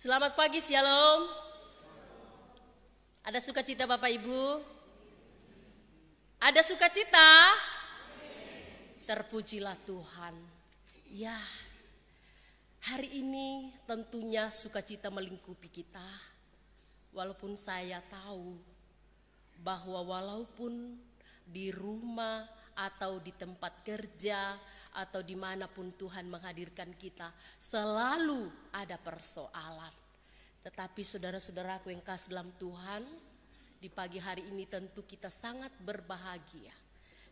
Selamat pagi Shalom. Ada sukacita Bapak Ibu? Ada sukacita? Terpujilah Tuhan. Ya, hari ini tentunya sukacita melingkupi kita. Walaupun saya tahu bahwa walaupun di rumah atau di tempat kerja, atau dimanapun Tuhan menghadirkan kita, selalu ada persoalan. Tetapi saudara-saudaraku yang kasih dalam Tuhan, di pagi hari ini tentu kita sangat berbahagia.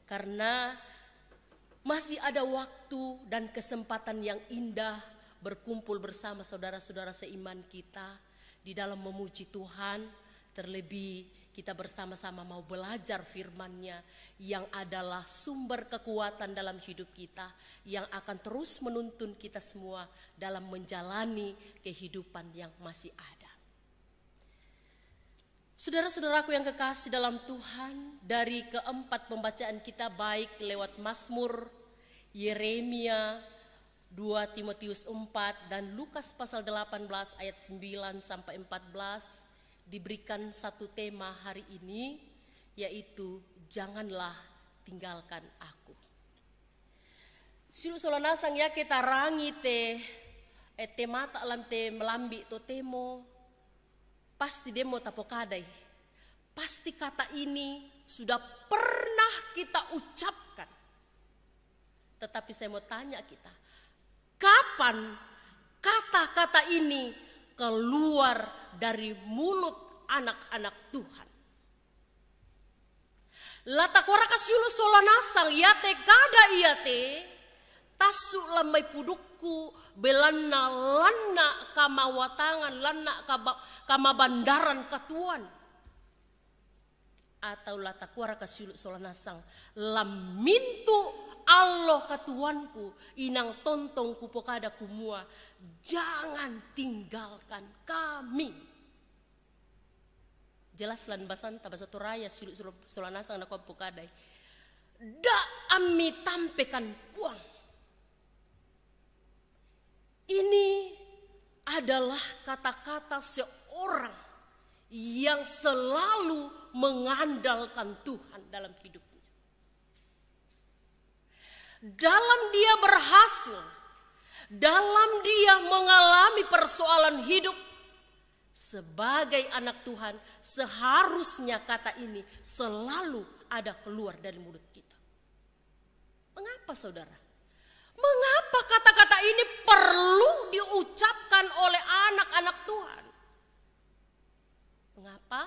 Karena masih ada waktu dan kesempatan yang indah berkumpul bersama saudara-saudara seiman kita di dalam memuji Tuhan, terlebih kita bersama-sama mau belajar firman-Nya yang adalah sumber kekuatan dalam hidup kita yang akan terus menuntun kita semua dalam menjalani kehidupan yang masih ada. Saudara-saudaraku yang kekasih dalam Tuhan, dari keempat pembacaan kita baik lewat Mazmur, Yeremia, 2 Timotius 4 dan Lukas pasal 18 ayat 9 sampai 14 diberikan satu tema hari ini, yaitu "Janganlah Tinggalkan Aku". Silu solanasang ya kita rangi te, eh, te mata alam te melambi to temo, pasti demo tapokadai. Pasti kata ini sudah pernah kita ucapkan. Tetapi saya mau tanya kita, kapan kata-kata ini keluar dari mulut anak-anak Tuhan. Latak warakasiulu solanasang yate kada iate tasu lamai pudukku belanna lanna kamawatangan lanna kama bandaran ketuan atau latakuara kasuluk solanasang lam mintu Allah katuanku inang tontong kupokada kumua jangan tinggalkan kami jelas lan basan satu raya siluk solanasang nakon pokadai da ami tampekan puang ini adalah kata-kata seorang yang selalu mengandalkan Tuhan dalam hidupnya. Dalam dia berhasil, dalam dia mengalami persoalan hidup, sebagai anak Tuhan, seharusnya kata ini selalu ada keluar dari mulut kita. Mengapa saudara? Mengapa kata-kata ini perlu diucapkan oleh anak-anak Tuhan? Mengapa?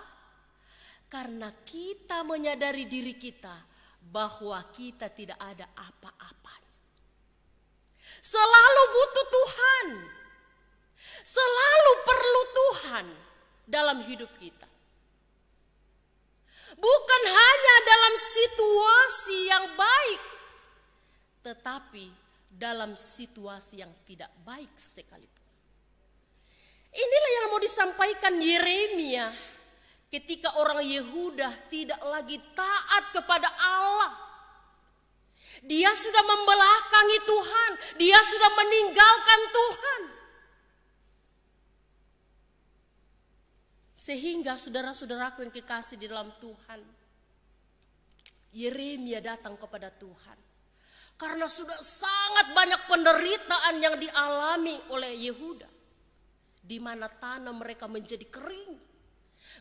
Karena kita menyadari diri kita bahwa kita tidak ada apa-apanya. Selalu butuh Tuhan. Selalu perlu Tuhan dalam hidup kita. Bukan hanya dalam situasi yang baik, tetapi dalam situasi yang tidak baik sekalipun. Inilah yang mau disampaikan Yeremia ketika orang Yehuda tidak lagi taat kepada Allah. Dia sudah membelakangi Tuhan, dia sudah meninggalkan Tuhan. Sehingga saudara-saudaraku yang kekasih di dalam Tuhan, Yeremia datang kepada Tuhan. Karena sudah sangat banyak penderitaan yang dialami oleh Yehuda di mana tanah mereka menjadi kering.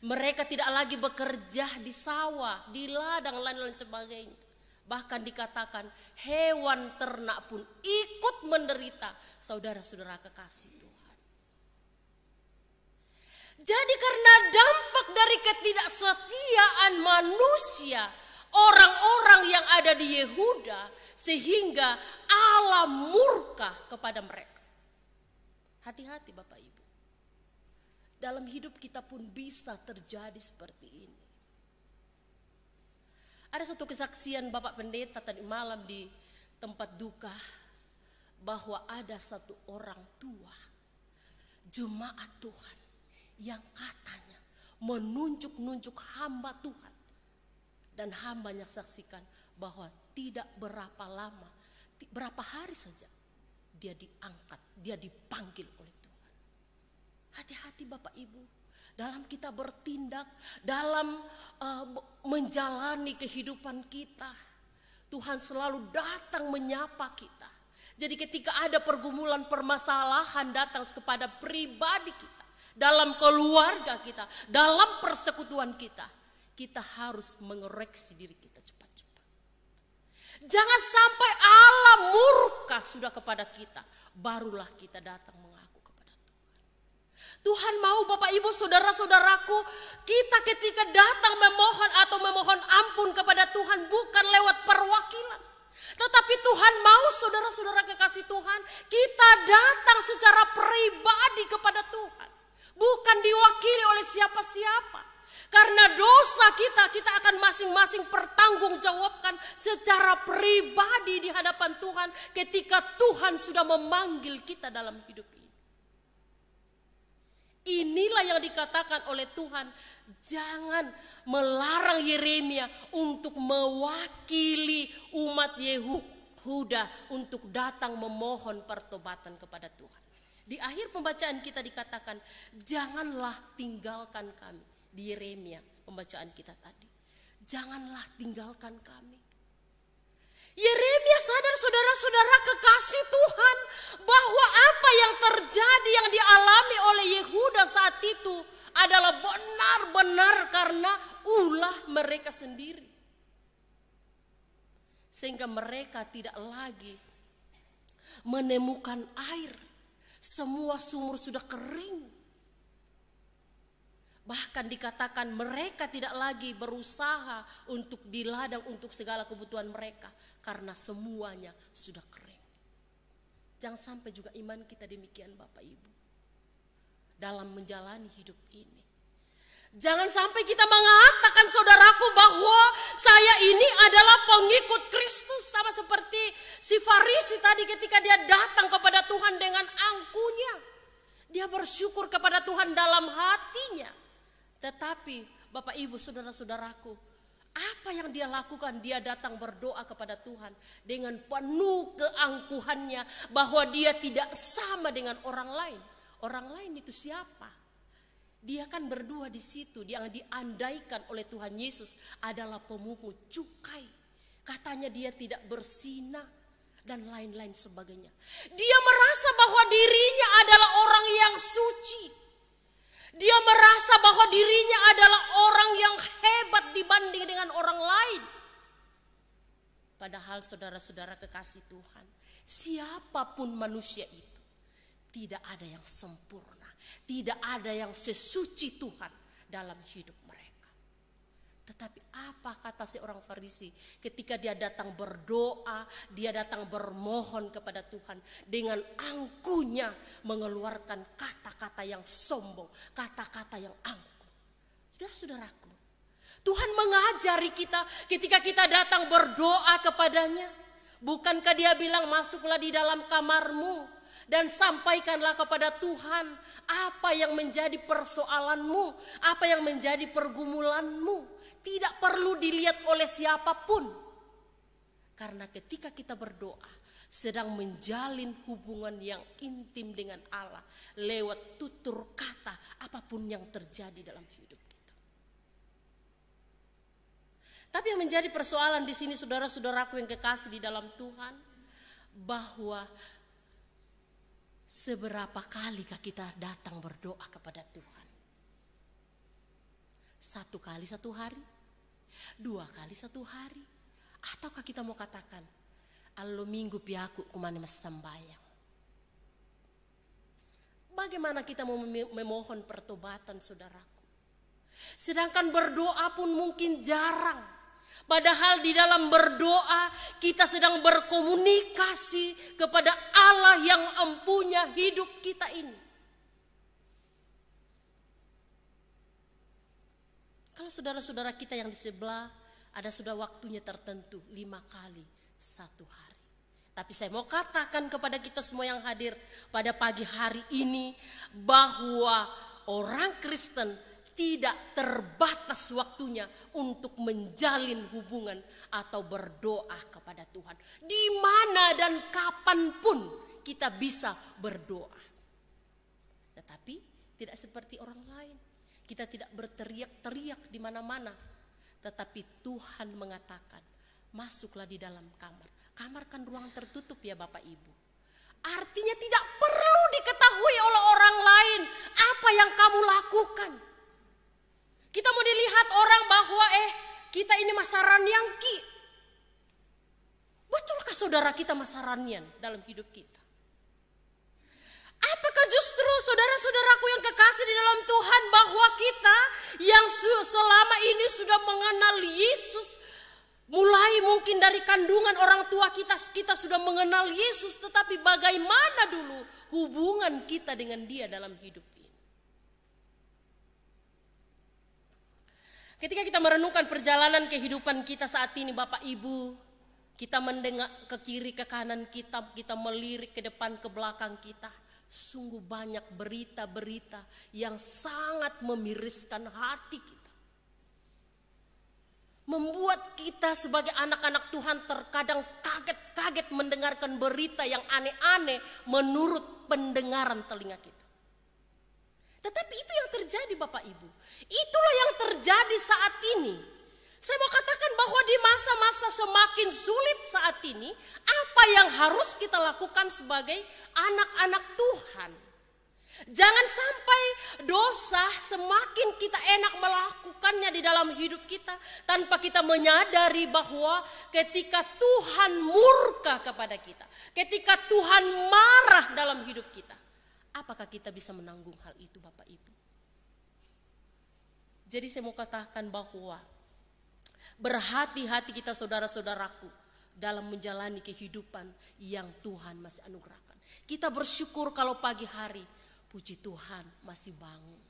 Mereka tidak lagi bekerja di sawah, di ladang, lain-lain sebagainya. Bahkan dikatakan hewan ternak pun ikut menderita. Saudara-saudara kekasih Tuhan. Jadi karena dampak dari ketidaksetiaan manusia, orang-orang yang ada di Yehuda sehingga Allah murka kepada mereka. Hati-hati Bapak Ibu dalam hidup kita pun bisa terjadi seperti ini. Ada satu kesaksian Bapak Pendeta tadi malam di tempat duka bahwa ada satu orang tua jemaat Tuhan yang katanya menunjuk-nunjuk hamba Tuhan dan hambanya saksikan bahwa tidak berapa lama berapa hari saja dia diangkat, dia dipanggil oleh Hati-hati Bapak Ibu, dalam kita bertindak, dalam uh, menjalani kehidupan kita. Tuhan selalu datang menyapa kita. Jadi ketika ada pergumulan permasalahan datang kepada pribadi kita, dalam keluarga kita, dalam persekutuan kita, kita harus mengoreksi diri kita cepat-cepat. Jangan sampai Allah murka sudah kepada kita, barulah kita datang Tuhan mau Bapak Ibu saudara-saudaraku kita ketika datang memohon atau memohon ampun kepada Tuhan bukan lewat perwakilan. Tetapi Tuhan mau saudara-saudara kekasih Tuhan kita datang secara pribadi kepada Tuhan. Bukan diwakili oleh siapa-siapa. Karena dosa kita, kita akan masing-masing bertanggung pertanggungjawabkan secara pribadi di hadapan Tuhan ketika Tuhan sudah memanggil kita dalam hidup ini. Inilah yang dikatakan oleh Tuhan. Jangan melarang Yeremia untuk mewakili umat Yehuda untuk datang memohon pertobatan kepada Tuhan. Di akhir pembacaan kita dikatakan, janganlah tinggalkan kami. Di Yeremia pembacaan kita tadi. Janganlah tinggalkan kami. Yeremia sadar saudara-saudara kekasih Tuhan bahwa apa yang terjadi yang dialami oleh Yehuda saat itu adalah benar-benar karena ulah mereka sendiri. Sehingga mereka tidak lagi menemukan air. Semua sumur sudah kering. Bahkan dikatakan mereka tidak lagi berusaha untuk di ladang untuk segala kebutuhan mereka karena semuanya sudah kering. Jangan sampai juga iman kita demikian Bapak Ibu. Dalam menjalani hidup ini. Jangan sampai kita mengatakan saudaraku bahwa saya ini adalah pengikut Kristus sama seperti si Farisi tadi ketika dia datang kepada Tuhan dengan angkunya. Dia bersyukur kepada Tuhan dalam hatinya. Tetapi Bapak Ibu saudara-saudaraku, apa yang dia lakukan? Dia datang berdoa kepada Tuhan dengan penuh keangkuhannya bahwa dia tidak sama dengan orang lain. Orang lain itu siapa? Dia kan berdua di situ, dia diandaikan oleh Tuhan Yesus adalah pemungut cukai. Katanya dia tidak bersinar dan lain-lain sebagainya. Dia merasa bahwa dirinya adalah orang yang suci. Dia merasa bahwa dirinya adalah orang yang hebat dibanding dengan orang lain. Padahal saudara-saudara kekasih Tuhan, siapapun manusia itu, tidak ada yang sempurna, tidak ada yang sesuci Tuhan dalam hidup mereka. Tetapi apa kata si orang Farisi ketika dia datang berdoa, dia datang bermohon kepada Tuhan dengan angkunya mengeluarkan kata-kata yang sombong, kata-kata yang angku. sudah saudaraku Tuhan mengajari kita ketika kita datang berdoa kepadanya. Bukankah dia bilang masuklah di dalam kamarmu dan sampaikanlah kepada Tuhan apa yang menjadi persoalanmu, apa yang menjadi pergumulanmu tidak perlu dilihat oleh siapapun. Karena ketika kita berdoa, sedang menjalin hubungan yang intim dengan Allah lewat tutur kata apapun yang terjadi dalam hidup kita. Tapi yang menjadi persoalan di sini saudara-saudaraku yang kekasih di dalam Tuhan bahwa seberapa kali kita datang berdoa kepada Tuhan. Satu kali satu hari, dua kali satu hari. Ataukah kita mau katakan, Allo minggu piaku kumani mas sambayang. Bagaimana kita mau memohon pertobatan saudaraku? Sedangkan berdoa pun mungkin jarang. Padahal di dalam berdoa kita sedang berkomunikasi kepada Allah yang empunya hidup kita ini. Kalau saudara-saudara kita yang di sebelah ada sudah waktunya tertentu lima kali satu hari. Tapi saya mau katakan kepada kita semua yang hadir pada pagi hari ini bahwa orang Kristen tidak terbatas waktunya untuk menjalin hubungan atau berdoa kepada Tuhan. Di mana dan kapanpun kita bisa berdoa. Tetapi tidak seperti orang lain kita tidak berteriak-teriak di mana-mana, tetapi Tuhan mengatakan, "Masuklah di dalam kamar." Kamar kan ruang tertutup ya Bapak Ibu. Artinya tidak perlu diketahui oleh orang lain apa yang kamu lakukan. Kita mau dilihat orang bahwa eh kita ini masaran yang ki. Betulkah saudara kita masarannya dalam hidup kita? Apakah justru saudara-saudaraku yang kekasih di dalam Tuhan bahwa kita yang selama ini sudah mengenal Yesus Mulai mungkin dari kandungan orang tua kita, kita sudah mengenal Yesus, tetapi bagaimana dulu hubungan kita dengan Dia dalam hidup ini? Ketika kita merenungkan perjalanan kehidupan kita saat ini, Bapak Ibu, kita mendengar ke kiri, ke kanan kita, kita melirik ke depan, ke belakang kita. Sungguh banyak berita-berita yang sangat memiriskan hati kita. Membuat kita sebagai anak-anak Tuhan terkadang kaget-kaget mendengarkan berita yang aneh-aneh menurut pendengaran telinga kita. Tetapi itu yang terjadi Bapak Ibu. Itulah yang terjadi saat ini saya mau katakan bahwa di masa-masa semakin sulit saat ini, apa yang harus kita lakukan sebagai anak-anak Tuhan? Jangan sampai dosa semakin kita enak melakukannya di dalam hidup kita tanpa kita menyadari bahwa ketika Tuhan murka kepada kita, ketika Tuhan marah dalam hidup kita, apakah kita bisa menanggung hal itu Bapak Ibu? Jadi saya mau katakan bahwa Berhati-hati kita saudara-saudaraku dalam menjalani kehidupan yang Tuhan masih anugerahkan. Kita bersyukur kalau pagi hari puji Tuhan masih bangun.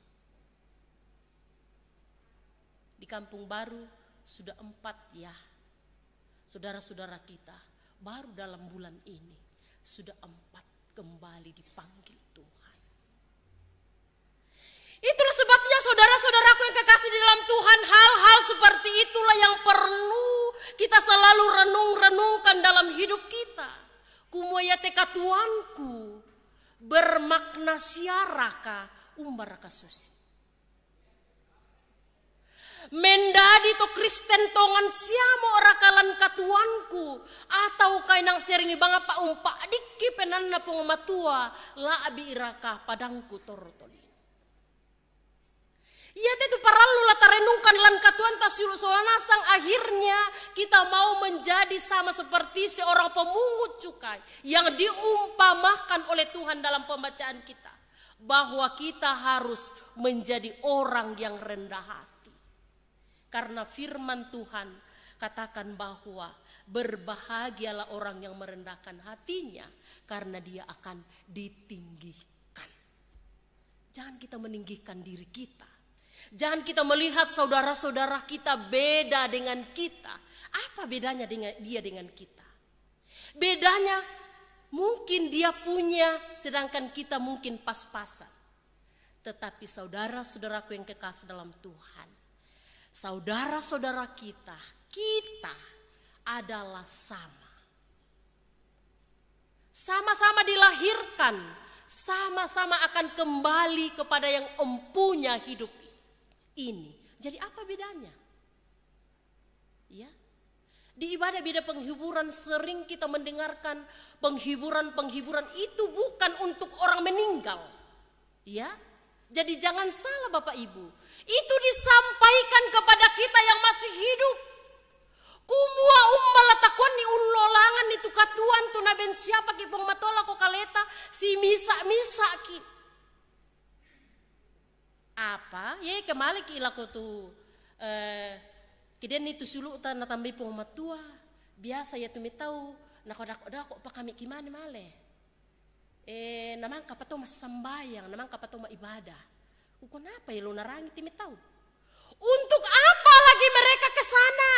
Di kampung baru sudah empat ya saudara-saudara kita baru dalam bulan ini sudah empat kembali dipanggil Tuhan. Itulah sebabnya saudara-saudara Tuhan hal-hal seperti itulah yang perlu kita selalu renung-renungkan dalam hidup kita. Kumoya teka Tuanku bermakna siaraka umbaraka susi. Mendadi to Kristen tongan siamo rakalan katuanku atau kainang seringi banga pak umpak dikipenan penan na la abi iraka padangku torotoli. Ia itu lula lata renungkan lan katuan tasulu sang akhirnya kita mau menjadi sama seperti seorang pemungut cukai yang diumpamakan oleh Tuhan dalam pembacaan kita bahwa kita harus menjadi orang yang rendah hati. Karena firman Tuhan katakan bahwa berbahagialah orang yang merendahkan hatinya karena dia akan ditinggikan. Jangan kita meninggikan diri kita Jangan kita melihat saudara-saudara kita beda dengan kita. Apa bedanya dengan dia dengan kita? Bedanya mungkin dia punya sedangkan kita mungkin pas-pasan. Tetapi saudara-saudaraku yang kekasih dalam Tuhan, saudara-saudara kita, kita adalah sama. Sama-sama dilahirkan, sama-sama akan kembali kepada yang empunya hidup ini. Jadi apa bedanya? Ya. Di ibadah beda penghiburan sering kita mendengarkan penghiburan-penghiburan itu bukan untuk orang meninggal. Ya. Jadi jangan salah Bapak Ibu. Itu disampaikan kepada kita yang masih hidup. Kumua umbala takuan ni ulolangan itu katuan tu naben siapa ki pengmatola si misa misa ki apa ye kemalik ilaku eh, tu eh kiden itu sulu na tambi pung matua biasa ya tumi tahu nakodak odak kok pakami kimane male eh namang kapato mas sambayang namang kapato ma ibadah ukon apa ya lu narangi tumi mitau, untuk apa lagi mereka ke sana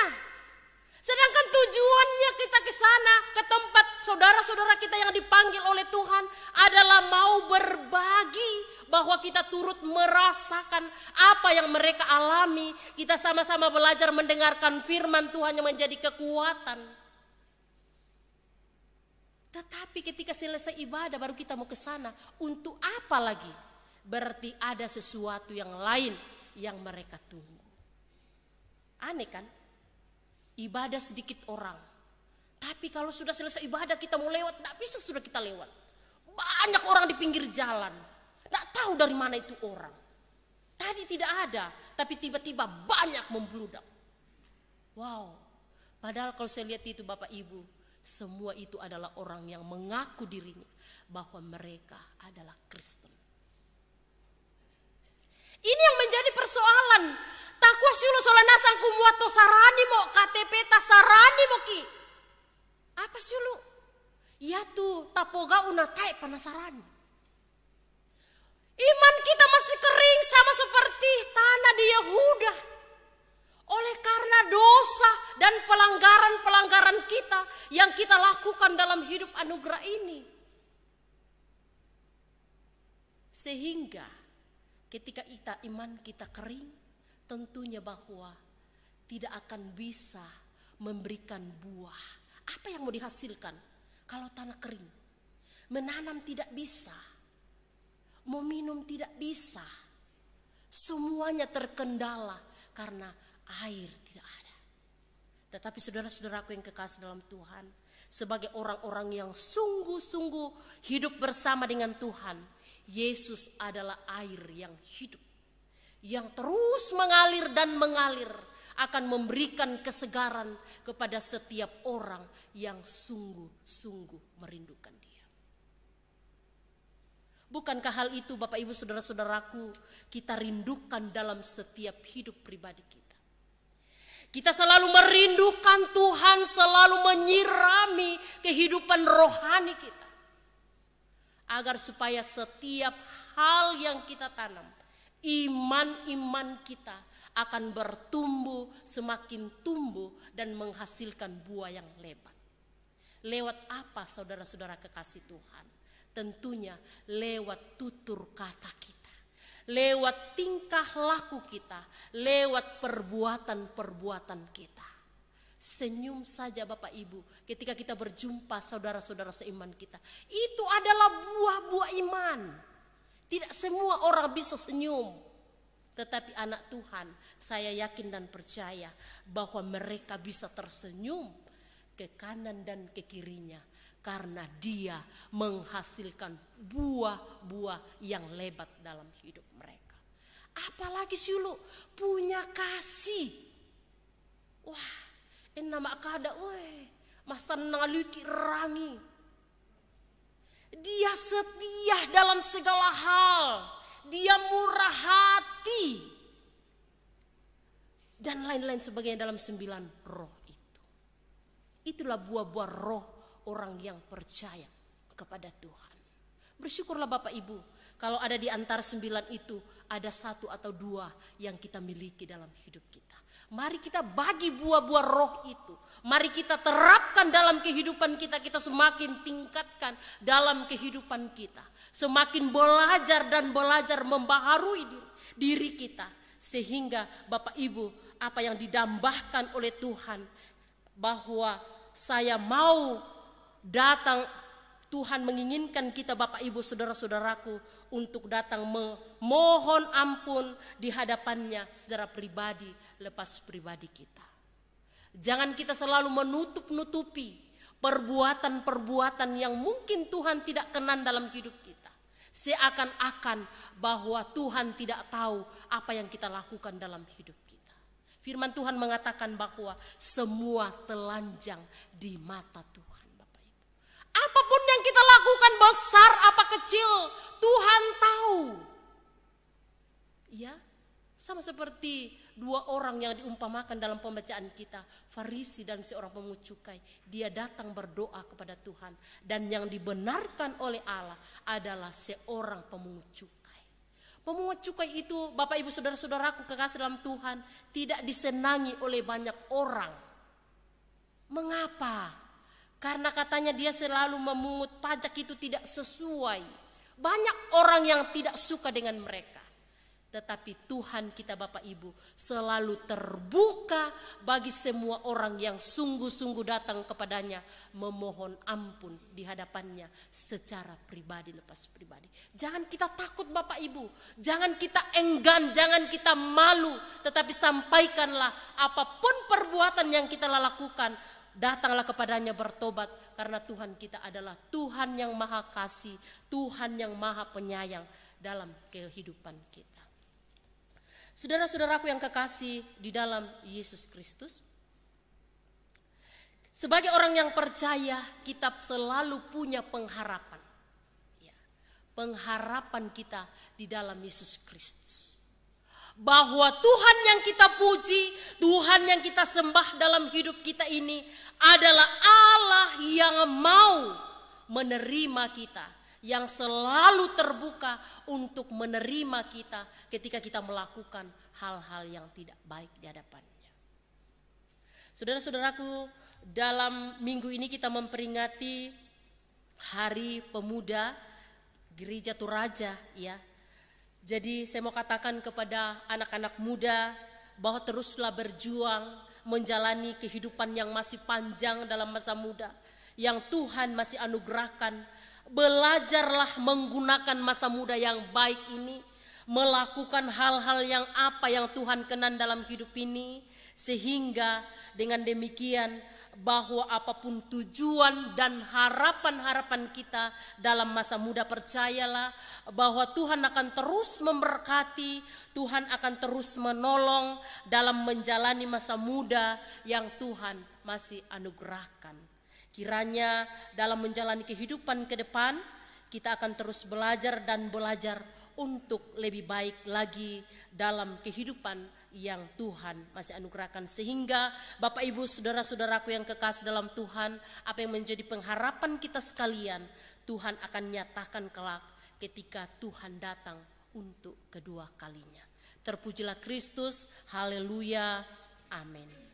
sedangkan tujuannya kita ke sana ke tempat saudara-saudara kita yang dipanggil oleh Tuhan adalah mau berbagi bahwa kita turut merasakan apa yang mereka alami. Kita sama-sama belajar mendengarkan firman Tuhan yang menjadi kekuatan. Tetapi ketika selesai ibadah baru kita mau ke sana, untuk apa lagi? Berarti ada sesuatu yang lain yang mereka tunggu. Aneh kan? Ibadah sedikit orang, tapi kalau sudah selesai ibadah kita mau lewat, tidak bisa sudah kita lewat. Banyak orang di pinggir jalan. Tidak tahu dari mana itu orang. Tadi tidak ada, tapi tiba-tiba banyak membludak. Wow, padahal kalau saya lihat itu Bapak Ibu, semua itu adalah orang yang mengaku dirinya bahwa mereka adalah Kristen. Ini yang menjadi persoalan. Takwa sulu solanasang kumuato sarani mo KTP tasarani mo ki. Apa sih lu? Ya tuh, tapoga unatai penasaran. Iman kita masih kering sama seperti tanah di Yehuda. Oleh karena dosa dan pelanggaran-pelanggaran kita yang kita lakukan dalam hidup anugerah ini. Sehingga ketika kita iman kita kering, tentunya bahwa tidak akan bisa memberikan buah apa yang mau dihasilkan kalau tanah kering? Menanam tidak bisa. Mau minum tidak bisa. Semuanya terkendala karena air tidak ada. Tetapi saudara-saudaraku yang kekasih dalam Tuhan, sebagai orang-orang yang sungguh-sungguh hidup bersama dengan Tuhan, Yesus adalah air yang hidup, yang terus mengalir dan mengalir akan memberikan kesegaran kepada setiap orang yang sungguh-sungguh merindukan dia. Bukankah hal itu Bapak Ibu Saudara-saudaraku kita rindukan dalam setiap hidup pribadi kita. Kita selalu merindukan Tuhan selalu menyirami kehidupan rohani kita. Agar supaya setiap hal yang kita tanam, iman-iman kita akan bertumbuh, semakin tumbuh dan menghasilkan buah yang lebat. Lewat apa saudara-saudara kekasih Tuhan? Tentunya lewat tutur kata kita, lewat tingkah laku kita, lewat perbuatan-perbuatan kita. Senyum saja Bapak Ibu ketika kita berjumpa saudara-saudara seiman kita. Itu adalah buah-buah iman. Tidak semua orang bisa senyum tetapi anak Tuhan, saya yakin dan percaya bahwa mereka bisa tersenyum ke kanan dan ke kirinya karena dia menghasilkan buah-buah yang lebat dalam hidup mereka. Apalagi Sulu punya kasih. Wah, ini nama kada, woi, masa naluki rangi. Dia setia dalam segala hal. Dia murah hati kaki dan lain-lain sebagainya dalam sembilan roh itu. Itulah buah-buah roh orang yang percaya kepada Tuhan. Bersyukurlah Bapak Ibu, kalau ada di antara sembilan itu ada satu atau dua yang kita miliki dalam hidup kita. Mari kita bagi buah-buah roh itu. Mari kita terapkan dalam kehidupan kita. Kita semakin tingkatkan dalam kehidupan kita. Semakin belajar dan belajar membaharui diri diri kita sehingga Bapak Ibu apa yang didambahkan oleh Tuhan bahwa saya mau datang Tuhan menginginkan kita Bapak Ibu saudara-saudaraku untuk datang memohon ampun di hadapannya secara pribadi lepas pribadi kita. Jangan kita selalu menutup-nutupi perbuatan-perbuatan yang mungkin Tuhan tidak kenan dalam hidup kita. Seakan-akan bahwa Tuhan tidak tahu apa yang kita lakukan dalam hidup kita. Firman Tuhan mengatakan bahwa semua telanjang di mata Tuhan, Bapak Ibu. Apapun yang kita lakukan besar apa kecil, Tuhan tahu. Ya. Sama seperti dua orang yang diumpamakan dalam pembacaan kita, Farisi dan seorang pemungut cukai, dia datang berdoa kepada Tuhan dan yang dibenarkan oleh Allah adalah seorang pemungut cukai. Pemungut cukai itu, Bapak Ibu Saudara-saudaraku kekasih dalam Tuhan, tidak disenangi oleh banyak orang. Mengapa? Karena katanya dia selalu memungut pajak itu tidak sesuai. Banyak orang yang tidak suka dengan mereka. Tetapi Tuhan kita Bapak Ibu selalu terbuka bagi semua orang yang sungguh-sungguh datang kepadanya memohon ampun di hadapannya secara pribadi lepas pribadi. Jangan kita takut Bapak Ibu, jangan kita enggan, jangan kita malu, tetapi sampaikanlah apapun perbuatan yang kita lakukan datanglah kepadanya bertobat karena Tuhan kita adalah Tuhan yang maha kasih, Tuhan yang maha penyayang dalam kehidupan kita. Saudara-saudaraku yang kekasih di dalam Yesus Kristus, sebagai orang yang percaya, kita selalu punya pengharapan. Ya, pengharapan kita di dalam Yesus Kristus. Bahwa Tuhan yang kita puji, Tuhan yang kita sembah dalam hidup kita ini adalah Allah yang mau menerima kita yang selalu terbuka untuk menerima kita ketika kita melakukan hal-hal yang tidak baik di hadapannya. Saudara-saudaraku, dalam minggu ini kita memperingati Hari Pemuda Gereja Turaja ya. Jadi saya mau katakan kepada anak-anak muda bahwa teruslah berjuang menjalani kehidupan yang masih panjang dalam masa muda yang Tuhan masih anugerahkan belajarlah menggunakan masa muda yang baik ini, melakukan hal-hal yang apa yang Tuhan kenan dalam hidup ini, sehingga dengan demikian bahwa apapun tujuan dan harapan-harapan kita dalam masa muda percayalah bahwa Tuhan akan terus memberkati, Tuhan akan terus menolong dalam menjalani masa muda yang Tuhan masih anugerahkan. Kiranya dalam menjalani kehidupan ke depan, kita akan terus belajar dan belajar untuk lebih baik lagi dalam kehidupan yang Tuhan masih anugerahkan sehingga Bapak Ibu saudara-saudaraku yang kekas dalam Tuhan apa yang menjadi pengharapan kita sekalian Tuhan akan nyatakan kelak ketika Tuhan datang untuk kedua kalinya terpujilah Kristus haleluya amin